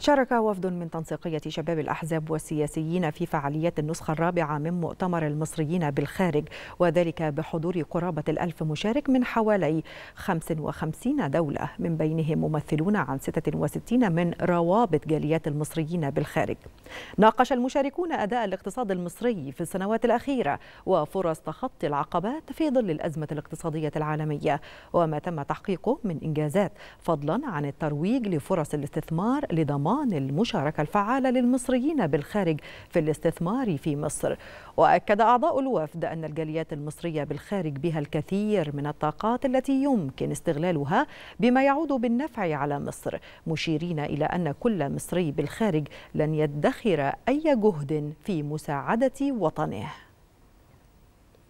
شارك وفد من تنسيقية شباب الأحزاب والسياسيين في فعاليات النسخة الرابعة من مؤتمر المصريين بالخارج وذلك بحضور قرابة الألف مشارك من حوالي 55 دولة من بينهم ممثلون عن 66 من روابط جاليات المصريين بالخارج ناقش المشاركون أداء الاقتصاد المصري في السنوات الأخيرة وفرص تخطي العقبات في ظل الأزمة الاقتصادية العالمية وما تم تحقيقه من إنجازات فضلا عن الترويج لفرص الاستثمار لضمان ضمان المشاركة الفعالة للمصريين بالخارج في الاستثمار في مصر وأكد أعضاء الوفد أن الجاليات المصرية بالخارج بها الكثير من الطاقات التي يمكن استغلالها بما يعود بالنفع على مصر مشيرين إلى أن كل مصري بالخارج لن يدخر أي جهد في مساعدة وطنه